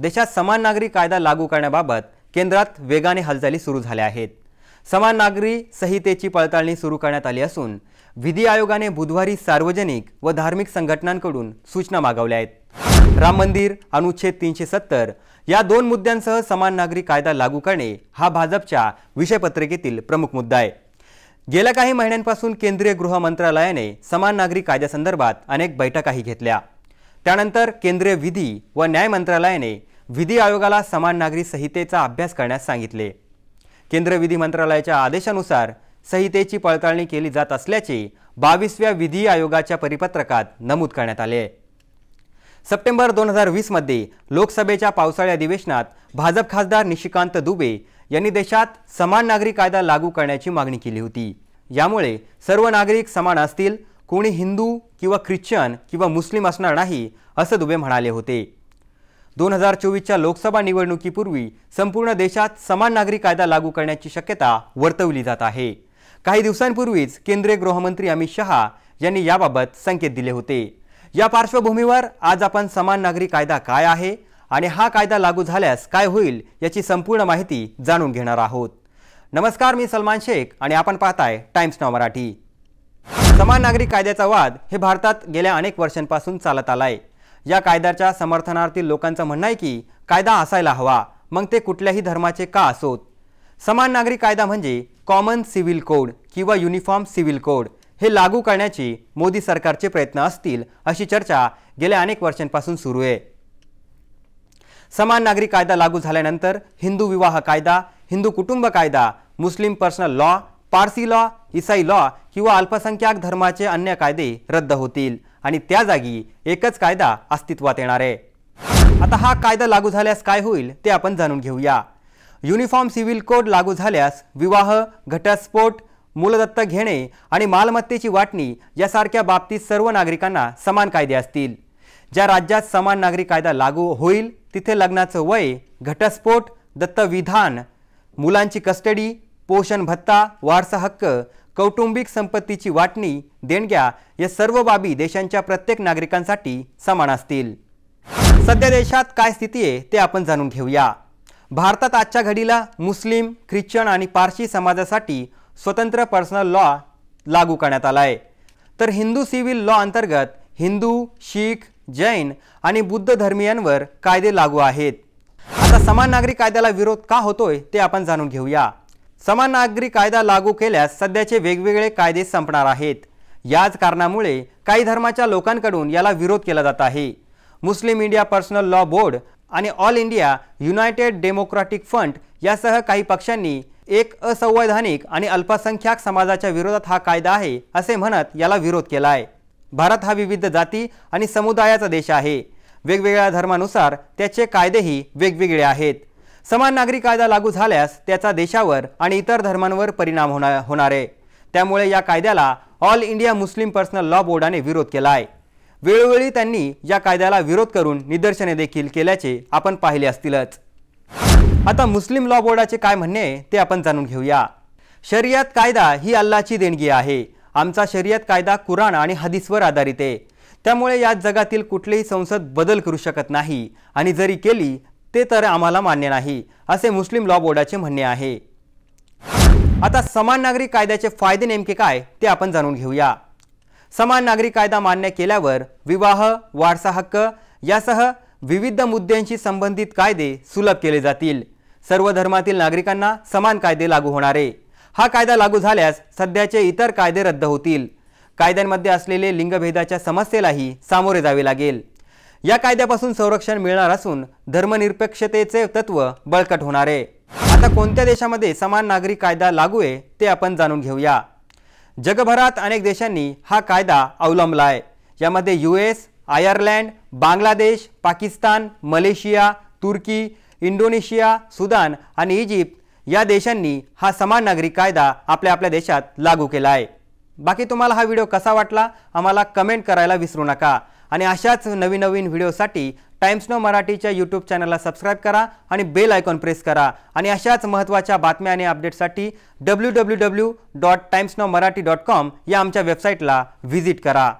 देशात समान नागरी कायदा लागू करण्याबाबत केंद्रात वेगाने हालचाली सुरू झाल्या आहेत समान नागरी संहितेची पडताळणी सुरू करण्यात आली असून विधी आयोगाने बुधवारी सार्वजनिक व धार्मिक संघटनांकडून सूचना मागवल्या आहेत राम मंदिर अनुच्छेद तीनशे सत्तर या दोन मुद्द्यांसह समान नागरी कायदा लागू करणे हा भाजपच्या विषयपत्रिकेतील प्रमुख मुद्दा आहे गेल्या काही महिन्यांपासून केंद्रीय गृह मंत्रालयाने समान नागरी कायद्यासंदर्भात अनेक बैठकाही घेतल्या त्यानंतर केंद्रीय विधी व न्याय मंत्रालयाने विधी आयोगाला समान नागरी संहितेचा अभ्यास करण्यास सांगितले केंद्रीय विधी मंत्रालयाच्या आदेशानुसार संहितेची पडताळणी केली जात असल्याचे बावीसव्या विधी आयोगाच्या परिपत्रकात नमूद करण्यात आले सप्टेंबर दोन हजार वीसमध्ये लोकसभेच्या पावसाळी अधिवेशनात भाजप खासदार निशिकांत दुबे यांनी देशात समान नागरी कायदा लागू करण्याची मागणी केली होती यामुळे सर्व नागरिक समान असतील कोणी हिंदू किंवा ख्रिश्चन किंवा मुस्लिम असणार नाही असं दुबे म्हणाले होते दोन हजार चोवीसच्या लोकसभा निवडणुकीपूर्वी संपूर्ण देशात समान नागरी कायदा लागू करण्याची शक्यता वर्तवली जात आहे काही दिवसांपूर्वीच केंद्रीय गृहमंत्री अमित शहा यांनी याबाबत संकेत दिले होते या पार्श्वभूमीवर आज आपण समान नागरी कायदा काय आहे आणि हा कायदा लागू झाल्यास काय होईल याची संपूर्ण माहिती जाणून घेणार आहोत नमस्कार मी सलमान शेख आणि आपण पाहताय टाइम्स नॉ मराठी समान नागरिक कायद्याचा वाद हे भारतात गेल्या अनेक वर्षांपासून चालत आला आहे या कायद्याच्या समर्थनार्थी लोकांचं म्हणणं आहे की कायदा असायला हवा मग ते कुठल्याही धर्माचे का असोत समान नागरिक कायदा म्हणजे कॉमन सिव्हिल कोड किंवा युनिफॉर्म सिव्हिल कोड हे लागू करण्याची मोदी सरकारचे प्रयत्न असतील अशी चर्चा गेल्या अनेक वर्षांपासून सुरू आहे समान नागरिक कायदा लागू झाल्यानंतर हिंदू विवाह कायदा हिंदू कुटुंब कायदा Muslim personal law Parsi law इसाई लॉ किंवा अल्पसंख्याक धर्माचे अन्य कायदे रद्द होतील आणि त्या जागी एकच कायदा अस्तित्वात येणार आहे आता हा कायदा लागू झाल्यास काय होईल ते आपण जाणून घेऊया युनिफॉर्म सिव्हिल कोड लागू झाल्यास विवाह घटस्फोट मूलदत्त घेणे आणि मालमत्तेची वाटणी यासारख्या बाबतीत सर्व नागरिकांना समान कायदे असतील ज्या राज्यात समान नागरिक कायदा लागू होईल तिथे लग्नाचं वय घटस्फोट दत्तविधान मुलांची कस्टडी पोषण भत्ता वारसा हक्क कौटुंबिक संपत्तीची वाटणी देणग्या या सर्व बाबी देशांच्या प्रत्येक नागरिकांसाठी समान असतील सध्या देशात काय स्थिती आहे ते आपण जाणून घेऊया भारतात आजच्या घडीला मुस्लिम ख्रिश्चन आणि पारशी समाजासाठी स्वतंत्र पर्सनल लॉ लागू करण्यात आला आहे तर हिंदू सिव्हिल लॉ अंतर्गत हिंदू शीख जैन आणि बुद्ध धर्मियांवर कायदे लागू आहेत आता समान नागरिक कायद्याला विरोध का होतोय ते आपण जाणून घेऊया समान नागरी कायदा लागू केल्यास सध्याचे वेगवेगळे कायदे संपणार आहेत याच कारणामुळे काही धर्माच्या लोकांकडून याला विरोध केला जात आहे Muslim India personal law board आणि all India united democratic front यासह काही पक्षांनी एक असंवैधानिक आणि अल्पसंख्याक समाजाच्या विरोधात हा कायदा आहे असे म्हणत याला विरोध केला आहे भारत हा विविध जाती आणि समुदायाचा देश आहे वेगवेगळ्या धर्मानुसार त्याचे कायदेही वेगवेगळे आहेत समान नागरी कायदा लागू झाल्यास त्याचा देशावर आणि इतर धर्मांवर परिणाम होणार होणार आहे त्यामुळे या कायद्याला all India Muslim personal law बोर्डाने विरोध केला आहे वेळोवेळी त्यांनी या कायद्याला विरोध करून निदर्शने देखील केल्याचे आपण पाहिले असतीलच आता मुस्लिम लॉ बोर्डाचे काय म्हणणे ते आपण जाणून घेऊया शरियत कायदा ही अल्लाची देणगी आहे आमचा शरियत कायदा कुराण आणि हदीसवर आधारित आहे त्यामुळे यात जगातील कुठलेही संसद बदल करू शकत नाही आणि जरी केली ते तर आम्हाला मान्य नाही असे मुस्लिम लॉ बोर्डाचे म्हणणे आहे आता समान नागरिक कायद्याचे फायदे नेमके काय ते आपण जाणून घेऊया समान नागरिक कायदा मान्य केल्यावर विवाह वारसा हक्क यासह विविध मुद्द्यांशी संबंधित कायदे सुलभ केले जातील सर्व धर्मातील नागरिकांना समान कायदे लागू होणारे हा कायदा लागू झाल्यास सध्याचे इतर कायदे रद्द होतील कायद्यांमध्ये असलेले लिंगभेदाच्या समस्येलाही सामोरे जावे लागेल या कायद्यापासून संरक्षण मिळणार असून धर्मनिरपेक्षतेचे तत्व बळकट होणार आहे आता कोणत्या देशामध्ये समान नागरी कायदा लागू आहे ते आपण जाणून घेऊया जगभरात अनेक देशांनी हा कायदा अवलंबला आहे यामध्ये U S Ireland Bangladesh Pakistan Malaysia तुर्की इंडोनेशिया सुदान आणि इजिप्त या देशांनी हा समान नागरी कायदा आपल्या आपल्या देशात लागू केला आहे बाकी तुम्हाला हा व्हिडिओ कसा वाटला आम्हाला कमेंट करायला विसरू नका आणि अशाच नवीन नवीन व्हिडिओसाठी टाइम्स नो मराठीच्या यूट्यूब चॅनलला सबस्क्राईब करा आणि बेल आयकॉन प्रेस करा आणि अशाच महत्त्वाच्या बातम्या आणि अपडेटसाठी W W W dot Times Now Marathi dot com या आमच्या वेबसाईटला व्हिजिट करा